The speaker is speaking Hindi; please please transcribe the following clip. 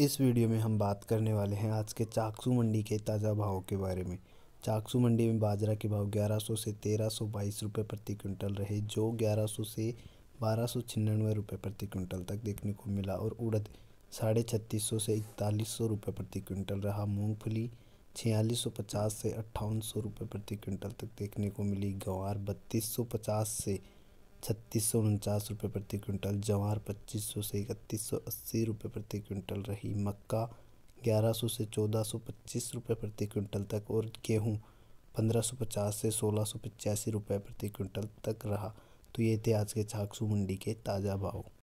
इस वीडियो में हम बात करने वाले हैं आज के चाकसू मंडी के ताज़ा भाव के बारे में चाकसू मंडी में बाजरा के भाव 1100 से 1322 रुपए प्रति क्विंटल रहे जो 1100 से बारह सौ छियानवे रुपये प्रति क्विंटल तक देखने को मिला और उड़द साढ़े छत्तीस सौ से इकतालीस सौ रुपये प्रति क्विंटल रहा मूंगफली छियालीस सौ पचास से अट्ठावन सौ रुपये प्रति क्विंटल तक देखने को मिली गंवार बत्तीस सौ पचास से छत्तीस सौ उनचास रुपये प्रति क्विंटल जवार पच्चीस सौ से इकतीस सौ अस्सी रुपये प्रति क्विंटल रही मक्का ग्यारह सौ से चौदह सौ पच्चीस रुपये प्रति क्विंटल तक और गेहूँ पंद्रह सौ पचास से सोलह सौ पचासी रुपये प्रति क्विंटल तक रहा तो ये थे आज के छाकसू मंडी के ताज़ा भाव